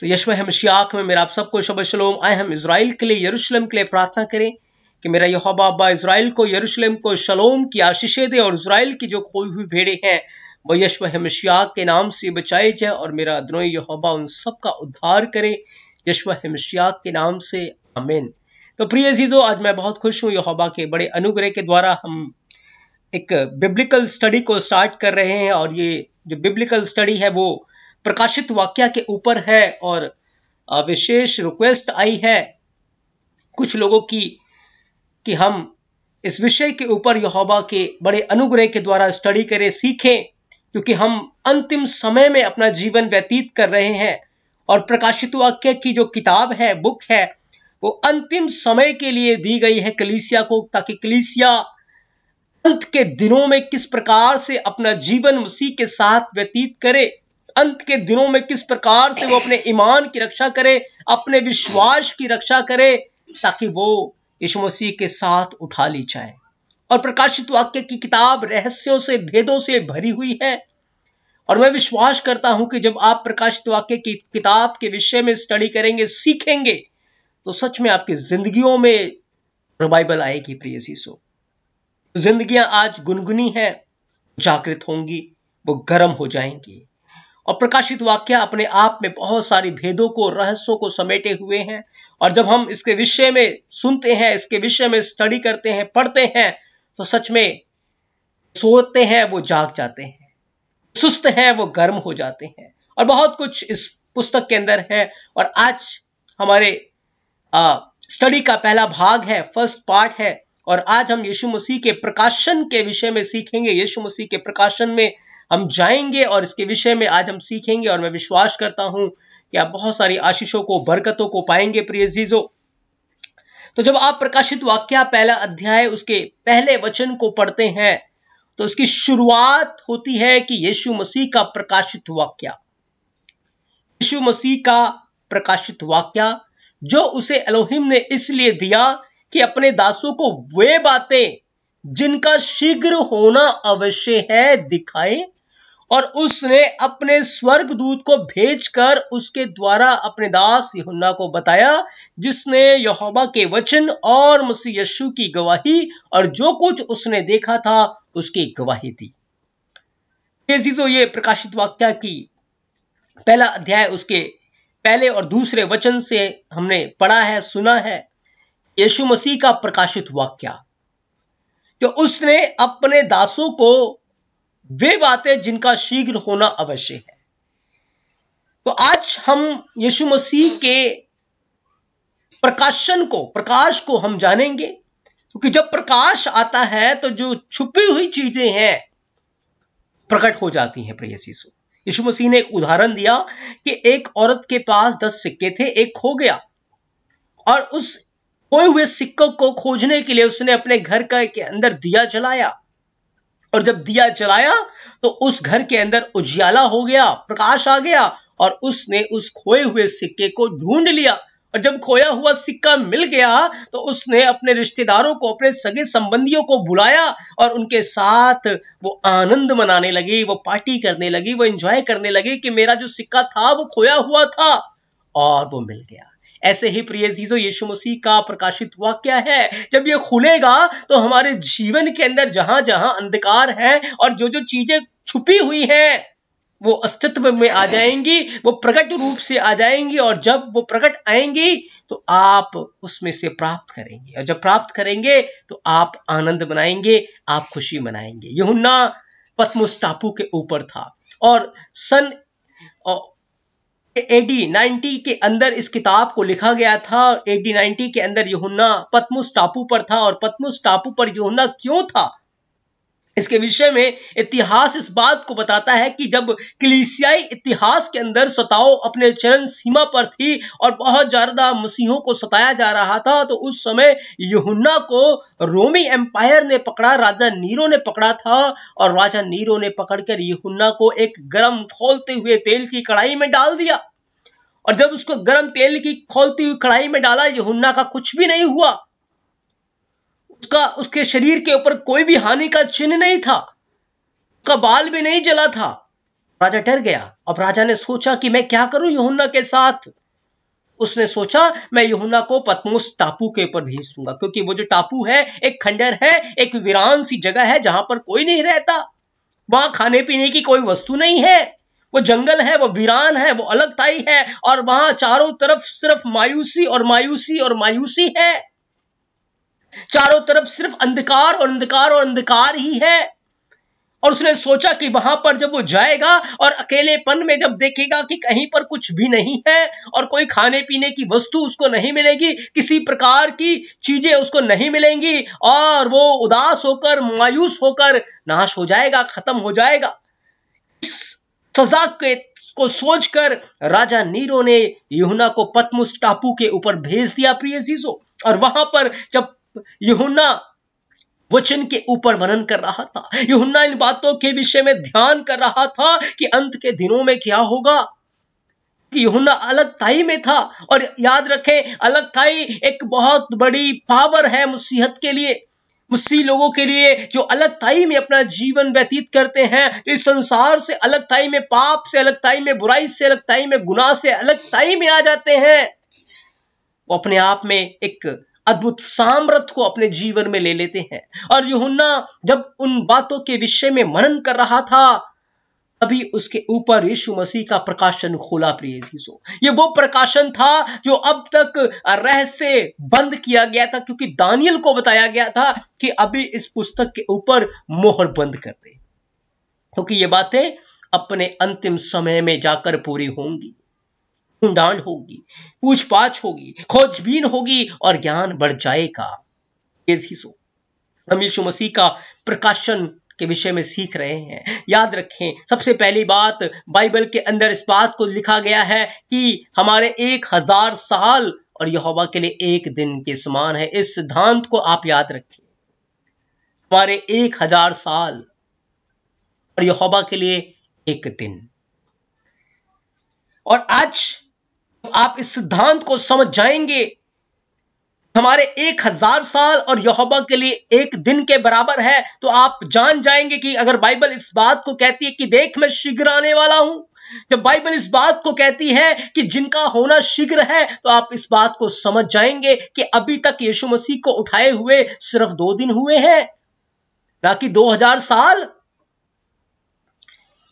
तो यशव हमशियाक में मेरा आप सबको शब शलोम आए हम इसराइल के लिए यरूशलेम के लिए प्रार्थना करें कि मेरा यह बाबा इसराइल को यरूशलेम को शलोम की आशीषें दे और इसराइल की जो खोई हुई भेड़े हैं वह यशव हमशियाक के नाम से बचाए जाए और मेरा अदनोई यहोबा उन सब का उद्धार करे यशव हमशियाक के नाम से अमेन तो प्रिय जीजो आज मैं बहुत खुश हूँ यहोबा के बड़े अनुग्रह के द्वारा हम एक बिब्लिकल स्टडी को स्टार्ट कर रहे हैं और ये जो बिब्लिकल स्टडी है वो प्रकाशित वाक्य के ऊपर है और विशेष रिक्वेस्ट आई है कुछ लोगों की कि हम इस विषय के ऊपर यहोबा के बड़े अनुग्रह के द्वारा स्टडी करें सीखें क्योंकि हम अंतिम समय में अपना जीवन व्यतीत कर रहे हैं और प्रकाशित वाक्य की जो किताब है बुक है वो अंतिम समय के लिए दी गई है कलीसिया को ताकि कलीसिया अंत के दिनों में किस प्रकार से अपना जीवन उसी के साथ व्यतीत करे अंत के दिनों में किस प्रकार से वो अपने ईमान की रक्षा करे अपने विश्वास की रक्षा करे ताकि वो यशु मसीह के साथ उठा ली जाए और प्रकाशित वाक्य की किताब रहस्यों से भेदों से भरी हुई है और मैं विश्वास करता हूं कि जब आप प्रकाशित वाक्य की किताब के विषय में स्टडी करेंगे सीखेंगे तो सच में आपकी जिंदगियों में रिवाइबल आएगी प्रिय सीसो जिंदगियां आज गुनगुनी है जागृत होंगी वो गर्म हो जाएंगी और प्रकाशित वाक्य अपने आप में बहुत सारी भेदों को रहस्यों को समेटे हुए हैं और जब हम इसके विषय में सुनते हैं इसके विषय में स्टडी करते हैं पढ़ते हैं तो सच में सोते हैं वो जाग जाते हैं सुस्त हैं वो गर्म हो जाते हैं और बहुत कुछ इस पुस्तक के अंदर है और आज हमारे आ, स्टडी का पहला भाग है फर्स्ट पार्ट है और आज हम यीशु मसीह के प्रकाशन के विषय में सीखेंगे यीशु मसीह के प्रकाशन में हम जाएंगे और इसके विषय में आज हम सीखेंगे और मैं विश्वास करता हूं कि आप बहुत सारी आशीषों को बरकतों को पाएंगे प्रिय जीजो तो जब आप प्रकाशित वाक्य पहला अध्याय उसके पहले वचन को पढ़ते हैं तो उसकी शुरुआत होती है कि यीशु मसीह का प्रकाशित वाक्य यीशु मसीह का प्रकाशित वाक्य जो उसे अलोहिम ने इसलिए दिया कि अपने दासों को वे बातें जिनका शीघ्र होना अवश्य है दिखाएं और उसने अपने स्वर्ग दूत को भेजकर उसके द्वारा अपने दास यहुन्ना को बताया जिसने यहोवा के वचन और मसीह यशु की गवाही और जो कुछ उसने देखा था उसकी गवाही दी तो ये प्रकाशित वाक्य की पहला अध्याय उसके पहले और दूसरे वचन से हमने पढ़ा है सुना है यीशु मसीह का प्रकाशित वाक्य जो उसने अपने दासों को वे बातें जिनका शीघ्र होना अवश्य है तो आज हम यीशु मसीह के प्रकाशन को प्रकाश को हम जानेंगे क्योंकि जब प्रकाश आता है तो जो छुपी हुई चीजें हैं प्रकट हो जाती हैं प्रिय शिशु यीशु मसीह ने एक उदाहरण दिया कि एक औरत के पास दस सिक्के थे एक खो गया और उस खोए हुए सिक्कों को खोजने के लिए उसने अपने घर का के अंदर दिया जलाया और जब दिया जलाया तो उस घर के अंदर उजियाला हो गया प्रकाश आ गया और उसने उस खोए हुए सिक्के को ढूंढ लिया और जब खोया हुआ सिक्का मिल गया तो उसने अपने रिश्तेदारों को अपने सगे संबंधियों को बुलाया और उनके साथ वो आनंद मनाने लगी वो पार्टी करने लगी वो एंजॉय करने लगी कि मेरा जो सिक्का था वो खोया हुआ था और वो मिल गया ऐसे ही प्रिय जीजो यीशु मसीह का प्रकाशित वाक्य है जब ये खुलेगा तो हमारे जीवन के अंदर जहां जहां अंधकार है और जो जो चीजें छुपी हुई हैं वो अस्तित्व में आ जाएंगी वो प्रकट रूप से आ जाएंगी और जब वो प्रकट आएंगी तो आप उसमें से प्राप्त करेंगे और जब प्राप्त करेंगे तो आप आनंद मनाएंगे आप खुशी मनाएंगे यहुन्ना पतमुस के ऊपर था और सन एडी 90 के अंदर इस किताब को लिखा गया था एडी 90 के अंदर यहुन्ना पतमुस टापू पर था और पतमुस टापू पर यहुन्ना क्यों था इसके विषय में इतिहास इस बात को बताता है कि जब क्लीसियाई इतिहास के अंदर सताओ अपने चरण सीमा पर थी और बहुत ज्यादा मसीहों को सताया जा रहा था तो उस समय यहुन्ना को रोमी एम्पायर ने पकड़ा राजा नीरो ने पकड़ा था और राजा नीरो ने पकड़कर यहुन्ना को एक गर्म खोलते हुए तेल की कढ़ाई में डाल दिया और जब उसको गर्म तेल की खोलती हुई कढ़ाई में डाला यहुन्ना का कुछ भी नहीं हुआ उसका उसके शरीर के ऊपर कोई भी हानि का चिन्ह नहीं था उसका बाल भी नहीं जला था राजा डर गया अब राजा ने सोचा कि मैं क्या करूं यहुन्ना के साथ उसने सोचा मैं यहुना को पतमोस टापू के ऊपर भेज दूंगा क्योंकि वो जो टापू है एक खंडर है एक वीरान सी जगह है जहां पर कोई नहीं रहता वहां खाने पीने की कोई वस्तु नहीं है वो जंगल है वो वीरान है वो अलग ताई है और वहां चारों तरफ सिर्फ मायूसी और मायूसी और मायूसी है चारों तरफ सिर्फ अंधकार और अंधकार और अंधकार ही है और उसने सोचा कि वहां पर जब वो जाएगा और अकेलेपन में जब देखेगा कि कहीं पर कुछ भी नहीं है और कोई खाने पीने की वस्तु उसको नहीं मिलेगी किसी प्रकार की चीजें उसको नहीं मिलेंगी और वो उदास होकर मायूस होकर नाश हो जाएगा खत्म हो जाएगा इस सजा के को सोचकर राजा नीरो ने युना को पतमुस टापू के ऊपर भेज दिया प्रिय जीजो और वहां पर जब युना वचन के ऊपर मनन कर रहा था युना इन बातों के विषय में ध्यान कर रहा था कि अंत के दिनों में क्या होगा कि अलग अलगताई में था और याद रखें अलगताई एक बहुत बड़ी पावर है मुसीहत के लिए मुसी लोगों के लिए जो अलग ताई में अपना जीवन व्यतीत करते हैं तो इस संसार से अलग थाई में पाप से अलग थाई में बुराई से अलग ताई में गुनाह से अलग ताई में आ जाते हैं वो अपने आप में एक अद्भुत सामर्थ को अपने जीवन में ले लेते हैं और युना जब उन बातों के विषय में मनन कर रहा था तभी उसके ऊपर यीशु मसीह का प्रकाशन खुला प्रिय जीसो ये वो प्रकाशन था जो अब तक रहस्य बंद किया गया था क्योंकि दानियल को बताया गया था कि अभी इस पुस्तक के ऊपर मोहर बंद कर दे क्योंकि ये बातें अपने अंतिम समय में जाकर पूरी होंगी ढूंढान होगी पूछपाछ होगी खोजबीन होगी और ज्ञान बढ़ जाएगा हम यीशु मसीह का प्रकाशन के विषय में सीख रहे हैं याद रखें सबसे पहली बात बाइबल के अंदर इस बात को लिखा गया है कि हमारे एक हजार साल और यहोवा के लिए एक दिन के समान है इस सिद्धांत को आप याद रखें हमारे एक हजार साल और यहोवा के लिए एक दिन और आज आप इस सिद्धांत को समझ जाएंगे हमारे एक हजार साल और यहोबा के लिए एक दिन के बराबर है तो आप जान जाएंगे कि अगर बाइबल इस बात को कहती है कि देख मैं शीघ्र आने वाला हूं जब बाइबल इस बात को कहती है कि जिनका होना शीघ्र है तो आप इस बात को समझ जाएंगे कि अभी तक यीशु मसीह को उठाए हुए सिर्फ दो दिन हुए हैं बाकी दो हजार साल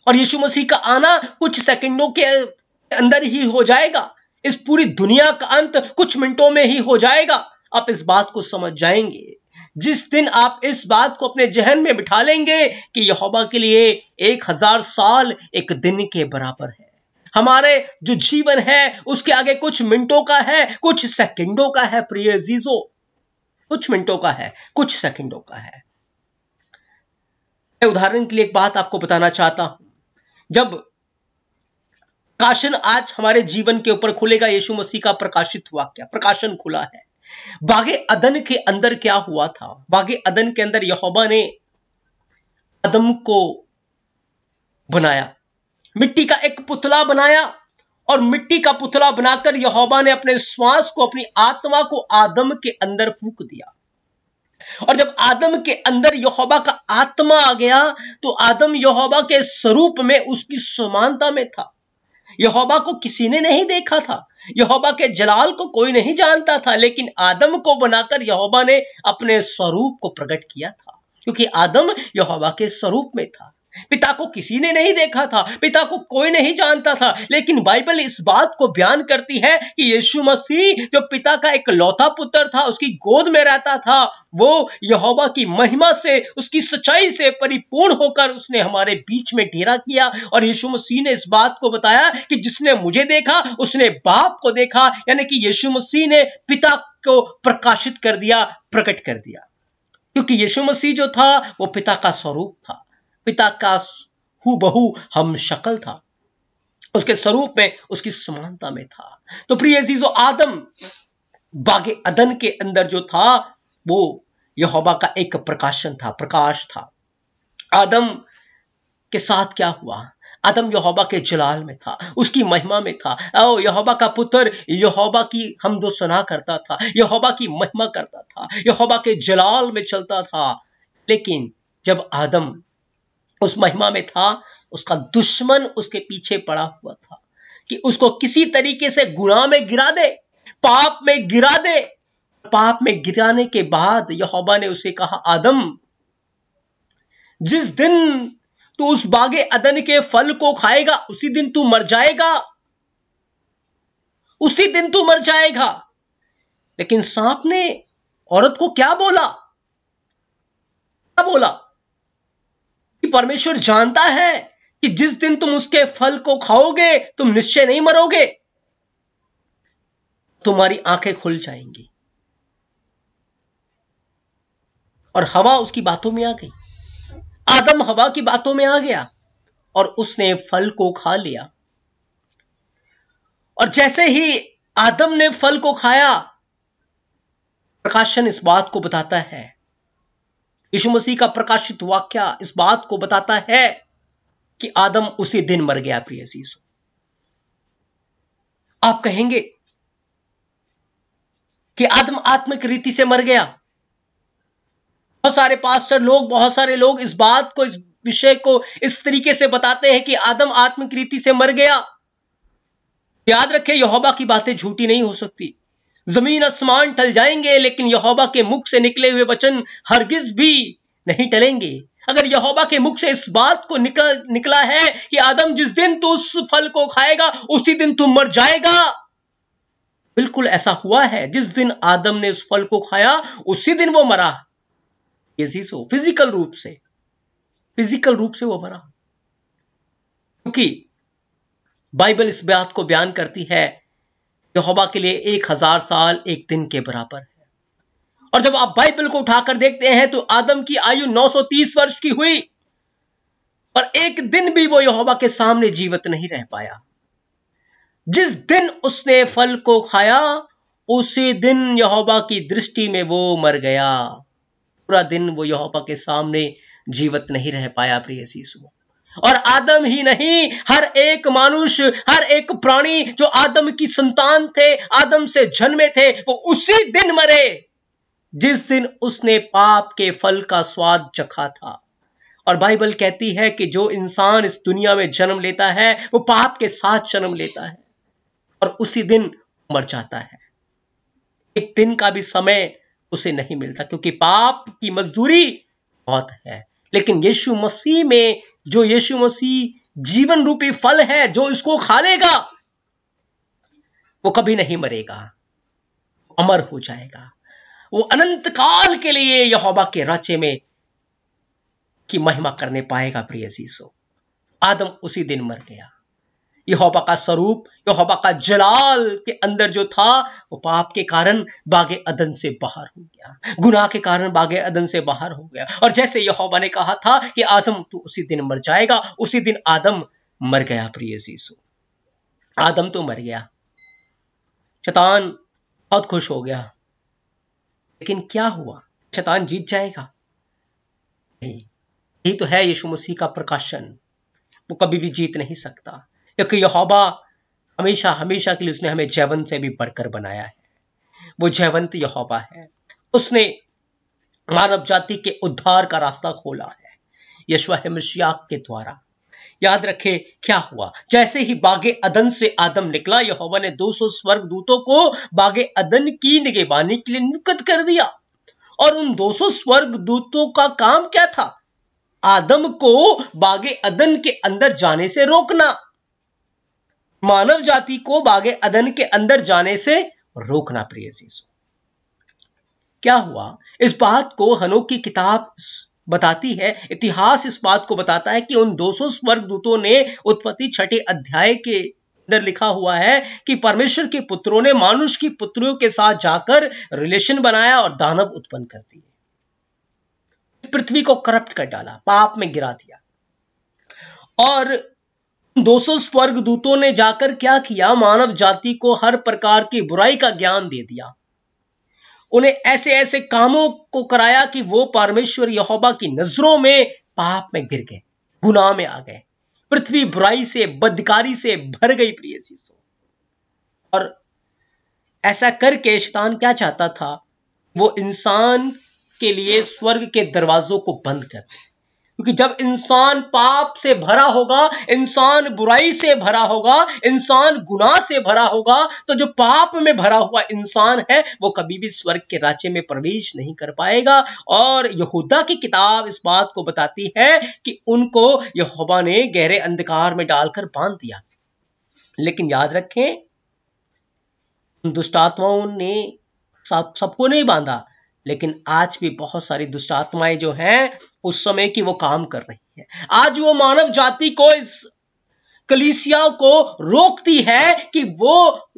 और यीशु मसीह का आना कुछ सेकंडों के अंदर ही हो जाएगा इस पूरी दुनिया का अंत कुछ मिनटों में ही हो जाएगा आप इस बात को समझ जाएंगे जिस दिन आप इस बात को अपने जहन में बिठा लेंगे कि यहोवा के लिए एक हजार साल एक दिन के बराबर है हमारे जो जीवन है उसके आगे कुछ मिनटों का है कुछ सेकंडों का है प्रिय जीजो कुछ मिनटों का है कुछ सेकंडों का है मैं उदाहरण के लिए एक बात आपको बताना चाहता हूं जब प्रकाशन आज हमारे जीवन के ऊपर खुलेगा यीशु मसीह का प्रकाशित हुआ क्या प्रकाशन खुला है बागे अदन के अंदर क्या हुआ था बागे अदन के अंदर यहोबा ने अदम को बनाया मिट्टी का एक पुतला बनाया और मिट्टी का पुतला बनाकर यहोबा ने अपने श्वास को अपनी आत्मा को आदम के अंदर फूक दिया और जब आदम के अंदर यहोबा का आत्मा आ गया तो आदम यहोबा के स्वरूप में उसकी समानता में था यहोबा को किसी ने नहीं देखा था यहोबा के जलाल को कोई नहीं जानता था लेकिन आदम को बनाकर यहोबा ने अपने स्वरूप को प्रकट किया था क्योंकि आदम यहोबा के स्वरूप में था पिता को किसी ने नहीं देखा था पिता को कोई नहीं जानता था लेकिन बाइबल इस बात को बयान करती है कि यीशु मसीह जो पिता का एक लौता पुत्र था उसकी गोद में रहता था वो यहोवा की महिमा से उसकी सच्चाई से परिपूर्ण होकर उसने हमारे बीच में डेरा किया और यीशु मसीह ने इस बात को बताया कि जिसने मुझे देखा उसने बाप को देखा यानी कि यीशु मसीह ने पिता को प्रकाशित कर दिया प्रकट कर दिया क्योंकि यीशु मसीह जो था वो पिता का स्वरूप था पिता का बहु हम शक्ल था उसके स्वरूप में उसकी समानता में था तो प्रिय जीजो आदम बागे अदन के अंदर जो था वो यहोबा का एक प्रकाशन था प्रकाश था आदम के साथ क्या हुआ आदम यहोबा के जलाल में था उसकी महिमा में था ओ यहोबा का पुत्र यहोबा की हम दो सना करता था यहोबा की महिमा करता था यहोबा के जलाल में चलता था लेकिन जब आदम उस महिमा में था उसका दुश्मन उसके पीछे पड़ा हुआ था कि उसको किसी तरीके से गुनाह में गिरा दे पाप में गिरा दे पाप में गिराने के बाद यहोबा ने उसे कहा आदम जिस दिन तू उस बागे अदन के फल को खाएगा उसी दिन तू मर जाएगा उसी दिन तू मर जाएगा लेकिन सांप ने औरत को क्या बोला क्या बोला कि परमेश्वर जानता है कि जिस दिन तुम उसके फल को खाओगे तुम निश्चय नहीं मरोगे तुम्हारी आंखें खुल जाएंगी और हवा उसकी बातों में आ गई आदम हवा की बातों में आ गया और उसने फल को खा लिया और जैसे ही आदम ने फल को खाया प्रकाशन इस बात को बताता है यीशु मसीह का प्रकाशित वाक्य इस बात को बताता है कि आदम उसी दिन मर गया प्रिय शीशु आप कहेंगे कि आदम आत्मिक रीति से मर गया बहुत सारे पास्टर लोग बहुत सारे लोग इस बात को इस विषय को इस तरीके से बताते हैं कि आदम आत्मिक रीति से मर गया याद रखे यहोबा की बातें झूठी नहीं हो सकती जमीन आसमान टल जाएंगे लेकिन यहोबा के मुख से निकले हुए वचन हरगिज भी नहीं टलेंगे अगर यहोबा के मुख से इस बात को निकल निकला है कि आदम जिस दिन तू तो उस फल को खाएगा उसी दिन तू तो मर जाएगा बिल्कुल ऐसा हुआ है जिस दिन आदम ने उस फल को खाया उसी दिन वो मरा सो फिजिकल रूप से फिजिकल रूप से वो मरा क्योंकि बाइबल इस बात को बयान करती है यहोवा के लिए एक हजार साल एक दिन के बराबर है और जब आप बाइबल को उठाकर देखते हैं तो आदम की आयु 930 वर्ष की हुई और एक दिन भी वो यहोवा के सामने जीवित नहीं रह पाया जिस दिन उसने फल को खाया उसी दिन यहोवा की दृष्टि में वो मर गया पूरा दिन वो यहोवा के सामने जीवित नहीं रह पाया प्रिय सीसुओं और आदम ही नहीं हर एक मानुष हर एक प्राणी जो आदम की संतान थे आदम से जन्मे थे वो उसी दिन मरे जिस दिन उसने पाप के फल का स्वाद चखा था और बाइबल कहती है कि जो इंसान इस दुनिया में जन्म लेता है वो पाप के साथ जन्म लेता है और उसी दिन मर जाता है एक दिन का भी समय उसे नहीं मिलता क्योंकि पाप की मजदूरी बहुत है लेकिन यीशु मसीह में जो यीशु मसीह जीवन रूपी फल है जो इसको खा लेगा वो कभी नहीं मरेगा अमर हो जाएगा वो अनंत काल के लिए यहोबा के राज्य में की महिमा करने पाएगा प्रिय आदम उसी दिन मर गया यहोबा का स्वरूप यहोबा का जलाल के अंदर जो था वो पाप के कारण बागे अदन से बाहर हो गया गुनाह के कारण बागे अदन से बाहर हो गया और जैसे यहोबा ने कहा था कि आदम तू उसी दिन मर जाएगा उसी दिन आदम मर गया प्रिय जीसु आदम तो मर गया शतान बहुत खुश हो गया लेकिन क्या हुआ शतान जीत जाएगा नहीं यही तो है यीशु मसीह का प्रकाशन वो कभी भी जीत नहीं सकता क्योंकि यहोबा हमेशा हमेशा के लिए उसने हमें जैवंत से भी बढ़कर बनाया है वो जैवंत यहोबा है उसने मानव जाति के उद्धार का रास्ता खोला है यशवा हिमशिया के द्वारा याद रखे क्या हुआ जैसे ही बागे अदन से आदम निकला यहोवा ने 200 स्वर्ग दूतों को बागे अदन की निगेबानी के लिए नियुक्त कर दिया और उन 200 स्वर्ग दूतों का काम क्या था आदम को बागे अदन के अंदर जाने से रोकना मानव जाति को बागे अदन के अंदर जाने से रोकना प्रिय शिशु क्या हुआ इस बात को हनोक की किताब बताती है इतिहास इस बात को बताता है कि उन 200 स्वर्गदूतों ने उत्पत्ति छठे अध्याय के अंदर लिखा हुआ है कि परमेश्वर के पुत्रों ने मानुष की पुत्रियों के साथ जाकर रिलेशन बनाया और दानव उत्पन्न कर दिए पृथ्वी को करप्ट कर डाला पाप में गिरा दिया और स्वर्ग दूतों ने जाकर क्या किया मानव जाति को हर प्रकार की बुराई का ज्ञान दे दिया उन्हें ऐसे ऐसे कामों को कराया कि वो परमेश्वर यहोबा की नजरों में पाप में गिर गए गुनाह में आ गए पृथ्वी बुराई से बदकारी से भर गई प्रिय शिशु और ऐसा करके शैतान क्या चाहता था वो इंसान के लिए स्वर्ग के दरवाजों को बंद कर दे क्योंकि जब इंसान पाप से भरा होगा इंसान बुराई से भरा होगा इंसान गुनाह से भरा होगा तो जो पाप में भरा हुआ इंसान है वो कभी भी स्वर्ग के राज्य में प्रवेश नहीं कर पाएगा और यहूदा की किताब इस बात को बताती है कि उनको यहोवा ने गहरे अंधकार में डालकर बांध दिया लेकिन याद रखें दुष्टात्माओं ने सब सबको नहीं बांधा लेकिन आज भी बहुत सारी दुष्ट आत्माएं जो हैं उस समय की वो काम कर रही है आज वो मानव जाति को इस कलीसिया को रोकती है कि वो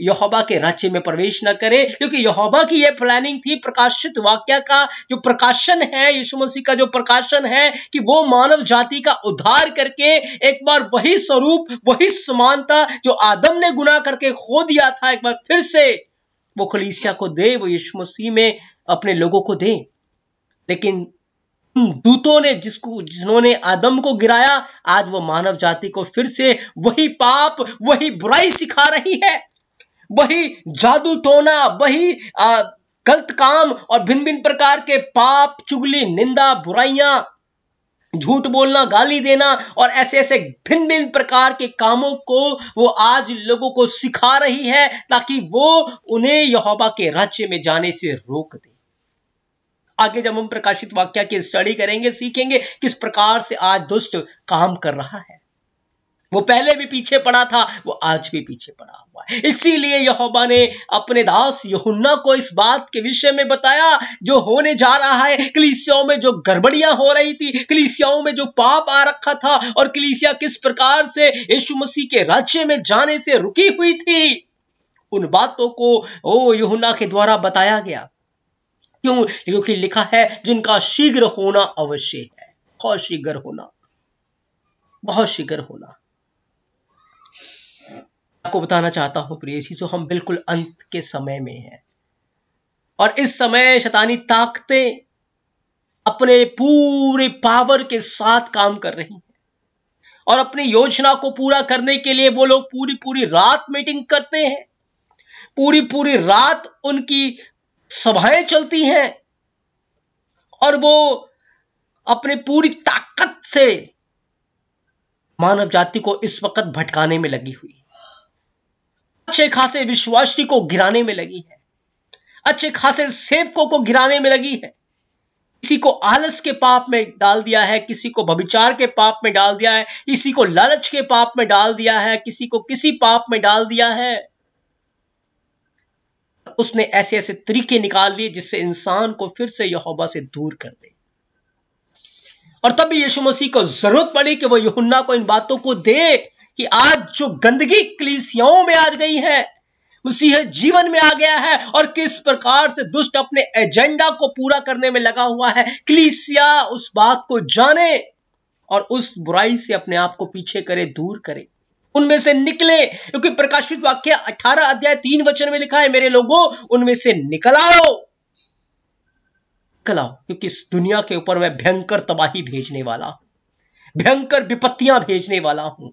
यहोबा के राज्य में प्रवेश न करे क्योंकि यहोबा की ये प्लानिंग थी प्रकाशित वाक्य का जो प्रकाशन है यीशु मसीह का जो प्रकाशन है कि वो मानव जाति का उद्धार करके एक बार वही स्वरूप वही समानता जो आदम ने गुना करके खो दिया था एक बार फिर से वो कलीसिया को दे वो यीशु मसीह में अपने लोगों को दे लेकिन दूतों ने जिसको जिन्होंने आदम को गिराया आज वो मानव जाति को फिर से वही पाप वही बुराई सिखा रही है वही जादू टोना वही गलत काम और भिन्न भिन्न प्रकार के पाप चुगली निंदा बुराइयां झूठ बोलना गाली देना और ऐसे ऐसे भिन्न भिन्न प्रकार के कामों को वो आज लोगों को सिखा रही है ताकि वो उन्हें यहोबा के राज्य में जाने से रोक दे आगे जब हम प्रकाशित वाक्य की स्टडी करेंगे सीखेंगे किस प्रकार से आज दुष्ट काम कर रहा है वो पहले भी पीछे पड़ा था वो आज भी पीछे पड़ा हुआ है इसीलिए यहोबा ने अपने दास यहुन्ना को इस बात के विषय में बताया जो होने जा रहा है कलीसियाओं में जो गड़बड़ियां हो रही थी कलीसियाओं में जो पाप आ रखा था और कलीसिया किस प्रकार से यीशु मसीह के राज्य में जाने से रुकी हुई थी उन बातों को ओ यहुन्ना के द्वारा बताया गया क्यों क्योंकि लिखा है जिनका शीघ्र होना अवश्य है बहुत शीघ्र होना बहुत शीघ्र होना आपको बताना चाहता हूं प्रिय जी जो हम बिल्कुल अंत के समय में हैं और इस समय शतानी ताकतें अपने पूरे पावर के साथ काम कर रही हैं और अपनी योजना को पूरा करने के लिए वो लोग पूरी पूरी रात मीटिंग करते हैं पूरी पूरी रात उनकी सभाएं चलती हैं और वो अपने पूरी ताकत से मानव जाति को इस वक्त भटकाने में लगी हुई है अच्छे खासे विश्वासी को गिराने में लगी है अच्छे खासे सेवकों को गिराने में लगी है किसी को आलस के पाप में डाल दिया है किसी को भविचार के पाप में डाल दिया है किसी को लालच के पाप में डाल दिया है किसी को किसी पाप में डाल दिया है उसने ऐसे ऐसे तरीके निकाल लिए जिससे इंसान को फिर से यहोबा से दूर कर दे और तभी यीशु मसीह को जरूरत पड़ी कि वह यहुन्ना को इन बातों को दे कि आज जो गंदगी कलीसियाओं में आ गई है है जीवन में आ गया है और किस प्रकार से दुष्ट अपने एजेंडा को पूरा करने में लगा हुआ है क्लीसिया उस बात को जाने और उस बुराई से अपने आप को पीछे करे दूर करे उनमें से निकले क्योंकि प्रकाशित वाक्य 18 अध्याय तीन वचन में लिखा है मेरे लोगों उनमें से निकल आओ निकल आओ क्योंकि इस दुनिया के ऊपर मैं भयंकर तबाही भेजने वाला भयंकर विपत्तियां भेजने वाला हूं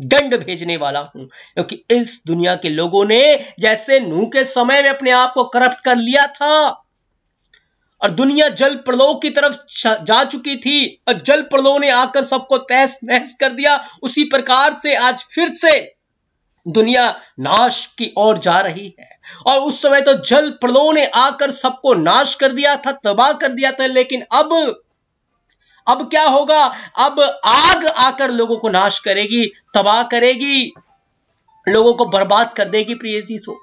दंड भेजने वाला हूं क्योंकि इस दुनिया के लोगों ने जैसे नूह के समय में अपने आप को करप्ट कर लिया था और दुनिया जल प्रलोह की तरफ जा चुकी थी और जल प्रलोह ने आकर सबको तहस नहस कर दिया उसी प्रकार से आज फिर से दुनिया नाश की ओर जा रही है और उस समय तो जल प्रलोह ने आकर सबको नाश कर दिया था तबाह कर दिया था लेकिन अब अब क्या होगा अब आग आकर लोगों को नाश करेगी तबाह करेगी लोगों को बर्बाद कर देगी प्रिय जीसो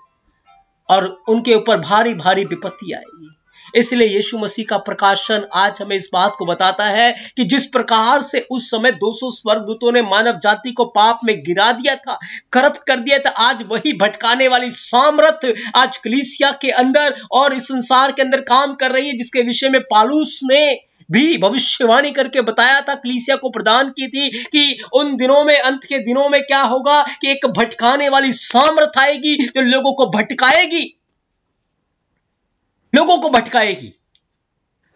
और उनके ऊपर भारी भारी विपत्ति आएगी इसलिए यीशु मसीह का प्रकाशन आज हमें इस बात को बताता है कि जिस प्रकार से उस समय 200 स्वर्गदूतों ने मानव जाति को पाप में गिरा दिया था करप्ट कर दिया था आज वही भटकाने वाली सामर्थ आज कलीसिया के अंदर और इस संसार के अंदर काम कर रही है जिसके विषय में पालूस ने भी भविष्यवाणी करके बताया था क्लीसिया को प्रदान की थी कि उन दिनों में अंत के दिनों में क्या होगा कि एक भटकाने वाली सामर्थ आएगी जो लोगों को भटकाएगी लोगों को भटकाएगी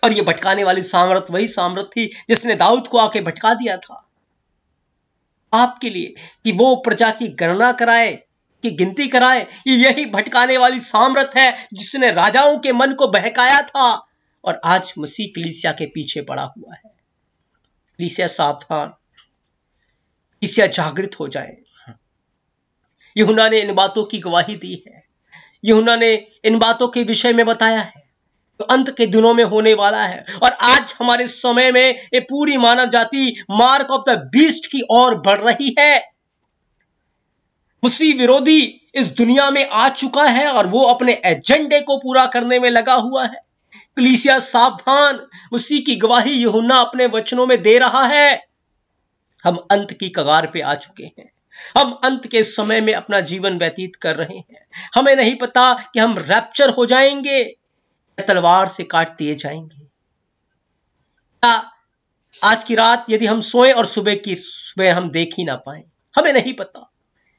और ये भटकाने वाली सामर्थ वही सामर्थ थी जिसने दाऊद को आके भटका दिया था आपके लिए कि वो प्रजा की गणना कराए की गिनती कराए यही भटकाने वाली सामर्थ है जिसने राजाओं के मन को बहकाया था और आज मसीह कलिसिया के पीछे पड़ा हुआ है कलिसिया सावधान कलिसिया जागृत हो जाए यहुना ने इन बातों की गवाही दी है यहुना ने इन बातों के विषय में बताया है तो अंत के दिनों में होने वाला है और आज हमारे समय में ये पूरी मानव जाति मार्क ऑफ द बीस्ट की ओर बढ़ रही है मुसी विरोधी इस दुनिया में आ चुका है और वो अपने एजेंडे को पूरा करने में लगा हुआ है कलीसिया सावधान उसी की गवाही युना अपने वचनों में दे रहा है हम अंत की कगार पे आ चुके हैं हम अंत के समय में अपना जीवन व्यतीत कर रहे हैं हमें नहीं पता कि हम रैप्चर हो जाएंगे तलवार से काट दिए जाएंगे या आज की रात यदि हम सोएं और सुबह की सुबह हम देख ही ना पाए हमें नहीं पता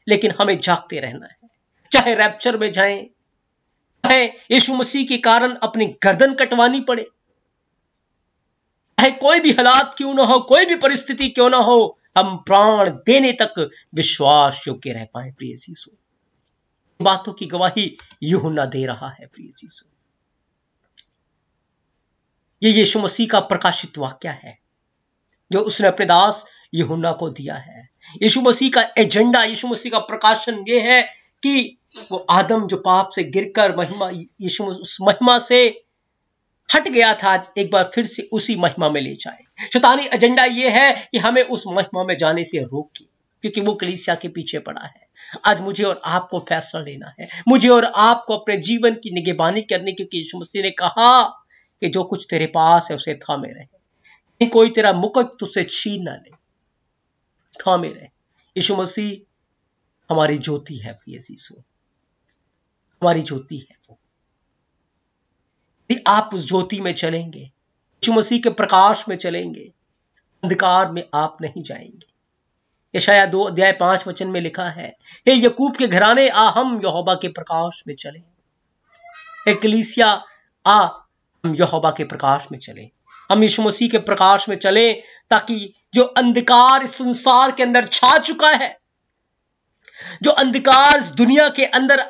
लेकिन हमें जागते रहना है चाहे रैप्चर में जाएं है यीशु मसीह के कारण अपनी गर्दन कटवानी पड़े चाहे कोई भी हालात क्यों ना हो कोई भी परिस्थिति क्यों ना हो हम प्राण देने तक विश्वास योग्य रह पाए प्रिय शीशु बातों की गवाही ना दे रहा है प्रिय शीशु ये यीशु मसीह का प्रकाशित वाक्य है जो उसने अपने दास यहुना को दिया है यीशु मसीह का एजेंडा यीशु मसीह का प्रकाशन ये है कि वो आदम जो पाप से गिरकर महिमा यीशु उस महिमा से हट गया था आज एक बार फिर से उसी महिमा में ले जाए शैतानी एजेंडा ये है कि हमें उस महिमा में जाने से रोके क्योंकि वो कलीसिया के पीछे पड़ा है आज मुझे और आपको फैसला लेना है मुझे और आपको अपने जीवन की निगेबानी करनी क्योंकि यीशु मसीह ने कहा कि जो कुछ तेरे पास है उसे थामे रहे कोई तेरा मुकट तुझसे छीन ना ले थामे रहे यीशु मसीह हमारी ज्योति है प्रिय सीसो हमारी ज्योति है वो यदि आप उस ज्योति में चलेंगे यीशु मसीह के प्रकाश में चलेंगे अंधकार में आप नहीं जाएंगे यशाया दो अध्याय पांच वचन में लिखा है हे यकूब के घराने आ हम यहोबा के प्रकाश में चले हे कलीसिया आ हम यहोबा के प्रकाश में चले हम यीशु मसीह के प्रकाश में चले ताकि जो अंधकार इस संसार के अंदर छा चुका है जो अंधकार दुनिया के अंदर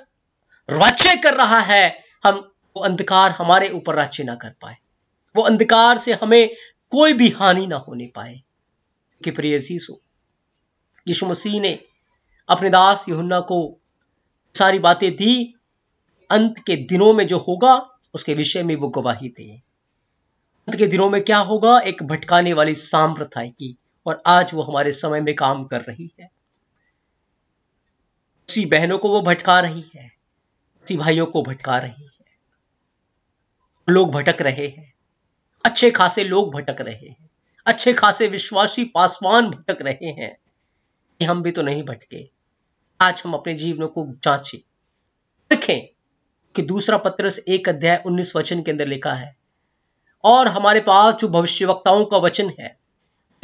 राज्य कर रहा है हम वो अंधकार हमारे ऊपर राज्य ना कर पाए वो अंधकार से हमें कोई भी हानि ना होने पाए कि प्रिय जीसो यीशु मसीह ने अपने दास युना को सारी बातें दी अंत के दिनों में जो होगा उसके विषय में वो गवाही दे अंत के दिनों में क्या होगा एक भटकाने वाली साम्प्रथा की और आज वो हमारे समय में काम कर रही है उसी बहनों को वो भटका रही है उसी भाइयों को भटका रही है लोग भटक रहे हैं अच्छे खासे लोग भटक रहे हैं अच्छे खासे विश्वासी पासवान भटक रहे हैं कि हम भी तो नहीं भटके आज हम अपने जीवनों को जांचे देखें कि दूसरा पत्र एक अध्याय उन्नीस वचन के अंदर लिखा है और हमारे पास जो भविष्य वक्ताओं का वचन है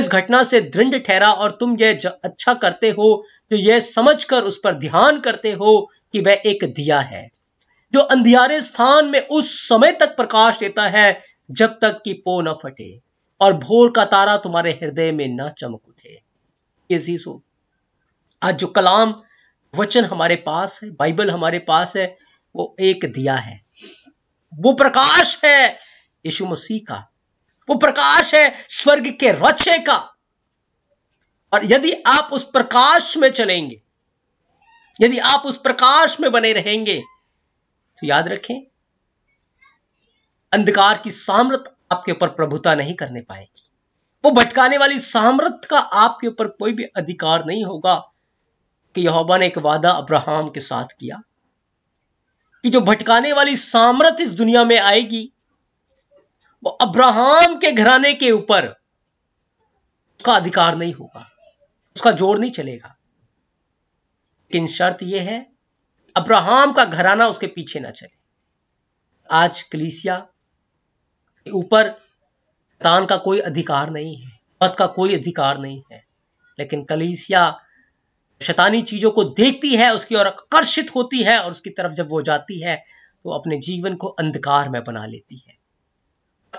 इस घटना से दृढ़ ठहरा और तुम यह अच्छा करते हो जो यह समझकर उस पर ध्यान करते हो कि वह एक दिया है जो अंधियारे स्थान में उस समय तक प्रकाश देता है जब तक कि पो न फटे और भोर का तारा तुम्हारे हृदय में न चमक उठे सो आज जो कलाम वचन हमारे पास है बाइबल हमारे पास है वो एक दिया है वो प्रकाश है यीशु मसीह का वो प्रकाश है स्वर्ग के रचे का और यदि आप उस प्रकाश में चलेंगे यदि आप उस प्रकाश में बने रहेंगे तो याद रखें अंधकार की सामर्थ आपके ऊपर प्रभुता नहीं करने पाएगी वो भटकाने वाली सामर्थ का आपके ऊपर कोई भी अधिकार नहीं होगा कि यहोवा ने एक वादा अब्राहम के साथ किया कि जो भटकाने वाली सामर्थ इस दुनिया में आएगी वो अब्राहम के घराने के ऊपर उसका अधिकार नहीं होगा उसका जोड़ नहीं चलेगा लेकिन शर्त यह है अब्राहम का घराना उसके पीछे ना चले आज कलीसिया के ऊपर तान का कोई अधिकार नहीं है पद का कोई अधिकार नहीं है लेकिन कलीसिया शैतानी चीजों को देखती है उसकी ओर आकर्षित होती है और उसकी तरफ जब वो जाती है तो अपने जीवन को अंधकार में बना लेती है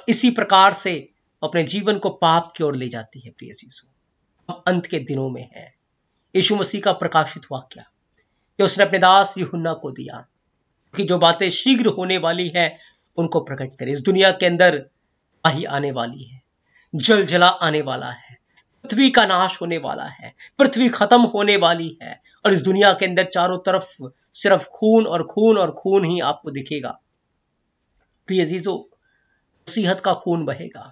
इसी प्रकार से अपने जीवन को पाप की ओर ले जाती है प्रिय शिशु हम अंत के दिनों में हैं यीशु मसीह का प्रकाशित वाक्य कि उसने अपने दास युना को दिया कि जो बातें शीघ्र होने वाली हैं उनको प्रकट करे इस दुनिया के अंदर आही आने वाली है जल जला आने वाला है पृथ्वी का नाश होने वाला है पृथ्वी खत्म होने वाली है और इस दुनिया के अंदर चारों तरफ सिर्फ खून और खून और खून ही आपको दिखेगा प्रिय जीजो मसीहत का खून बहेगा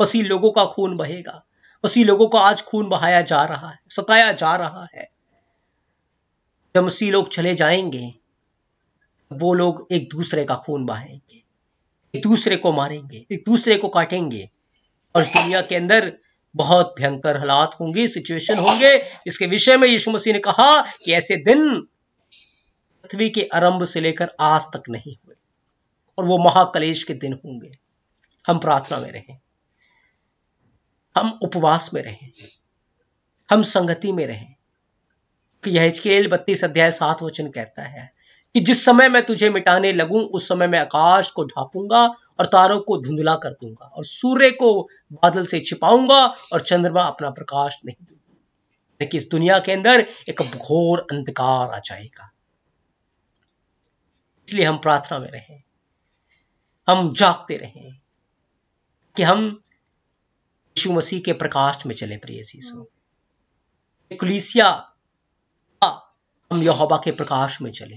मसीह लोगों का खून बहेगा मसीह लोगों का आज खून बहाया जा रहा है सताया जा रहा है जब मसीह लोग चले जाएंगे वो लोग एक दूसरे का खून बहाएंगे एक दूसरे को मारेंगे एक दूसरे को काटेंगे और दुनिया के अंदर बहुत भयंकर हालात होंगे सिचुएशन होंगे इसके विषय में यीशु मसीह ने कहा कि ऐसे दिन पृथ्वी के आरंभ से लेकर आज तक नहीं हुए और वो महाकलेश के दिन होंगे हम प्रार्थना में रहें हम उपवास में रहें हम संगति में रहें कि यह स्केल बत्तीस अध्याय सात वचन कहता है कि जिस समय मैं तुझे मिटाने लगूं उस समय मैं आकाश को ढापूंगा और तारों को धुंधला कर दूंगा और सूर्य को बादल से छिपाऊंगा और चंद्रमा अपना प्रकाश नहीं दूंगा लेकिन इस दुनिया के अंदर एक घोर अंधकार आ जाएगा इसलिए हम प्रार्थना में रहें हम जागते रहें कि हम यीशु मसीह के प्रकाश में चले प्रिय कुलिसिया हम यहोवा के प्रकाश में चले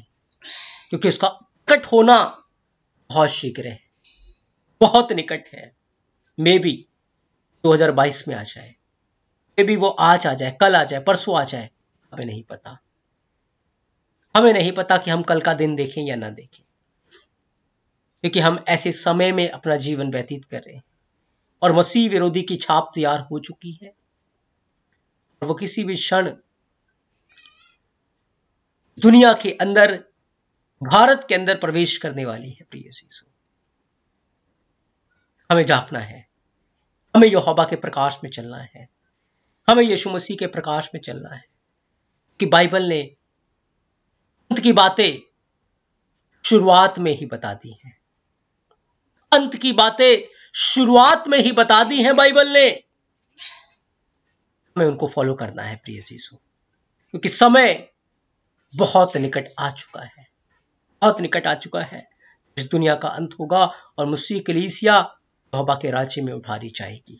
क्योंकि उसका कट होना बहुत शीघ्र है बहुत निकट है मे बी 2022 में आ जाए मे बी वो आज आ जाए कल आ जाए परसों आ जाए हमें नहीं पता हमें नहीं पता कि हम कल का दिन देखें या ना देखें क्योंकि हम ऐसे समय में अपना जीवन व्यतीत कर रहे हैं और मसीह विरोधी की छाप तैयार हो चुकी है और वह किसी भी क्षण दुनिया के अंदर भारत के अंदर प्रवेश करने वाली है प्रिय हमें जागना है हमें यहोबा के प्रकाश में चलना है हमें यीशु मसीह के प्रकाश में चलना है कि बाइबल ने अंत की बातें शुरुआत में ही बता दी हैं अंत की बातें शुरुआत में ही बता दी है बाइबल ने हमें उनको फॉलो करना है प्रिय शिशु क्योंकि समय बहुत निकट आ चुका है बहुत निकट आ चुका है इस दुनिया का अंत होगा और मुस्सी कलीसिया बाबा के राज्य में उठा दी जाएगी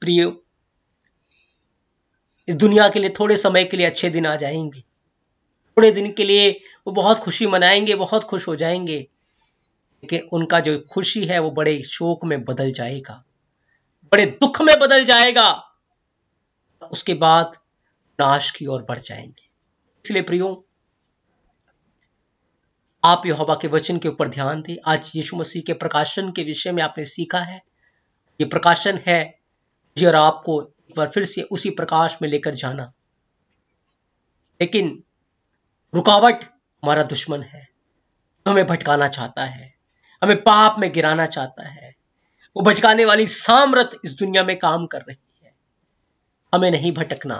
प्रिय इस दुनिया के लिए थोड़े समय के लिए अच्छे दिन आ जाएंगे थोड़े दिन के लिए वो बहुत खुशी मनाएंगे बहुत खुश हो जाएंगे कि उनका जो खुशी है वो बड़े शोक में बदल जाएगा बड़े दुख में बदल जाएगा उसके बाद नाश की ओर बढ़ जाएंगे इसलिए प्रियो आप यहोवा के वचन के ऊपर ध्यान दें आज यीशु मसीह के प्रकाशन के विषय में आपने सीखा है ये प्रकाशन है मुझे और आपको एक बार फिर से उसी प्रकाश में लेकर जाना लेकिन रुकावट हमारा दुश्मन है हमें भटकाना चाहता है हमें पाप में गिराना चाहता है वो भटकाने वाली सामरत इस दुनिया में काम कर रही है हमें नहीं भटकना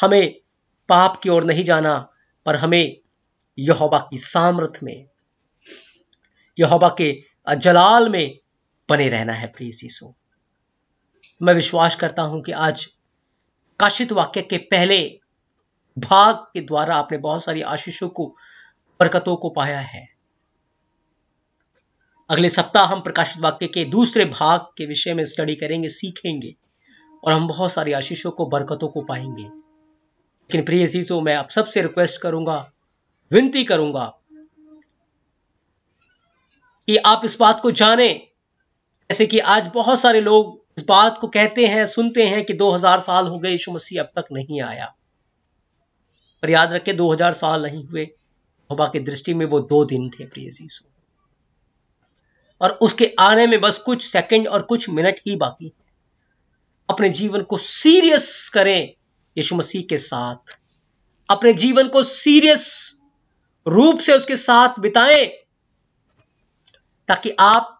हमें पाप की ओर नहीं जाना पर हमें यहोबा की सामर्थ में यहोबा के जलाल में बने रहना है प्रिय सीसो मैं विश्वास करता हूं कि आज काशित वाक्य के पहले भाग के द्वारा आपने बहुत सारी आशीषों को बरकतों को पाया है अगले सप्ताह हम प्रकाशित वाक्य के दूसरे भाग के विषय में स्टडी करेंगे सीखेंगे और हम बहुत सारी आशीषों को बरकतों को पाएंगे लेकिन प्रिय चीज़ों मैं आप सबसे रिक्वेस्ट करूंगा विनती करूंगा कि आप इस बात को जाने जैसे कि आज बहुत सारे लोग इस बात को कहते हैं सुनते हैं कि 2000 साल हो गए यीशु मसीह अब तक नहीं आया पर याद रखे 2000 साल नहीं हुए हबा की दृष्टि में वो दो दिन थे प्रिय जीसू और उसके आने में बस कुछ सेकंड और कुछ मिनट ही बाकी है अपने जीवन को सीरियस करें यीशु मसीह के साथ अपने जीवन को सीरियस रूप से उसके साथ बिताएं ताकि आप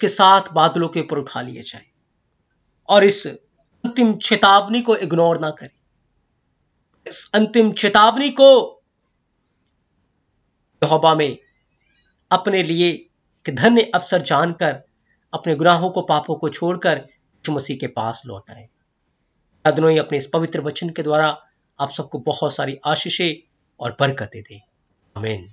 के साथ बादलों के ऊपर उठा लिए जाए और इस अंतिम चेतावनी को इग्नोर ना करें इस अंतिम चेतावनी को में अपने लिए कि धन्य अवसर जानकर अपने गुनाहों को पापों को छोड़कर मसीह के पास लौट आए ही अपने इस पवित्र वचन के द्वारा आप सबको बहुत सारी आशीषें और बरकतें दें आमीन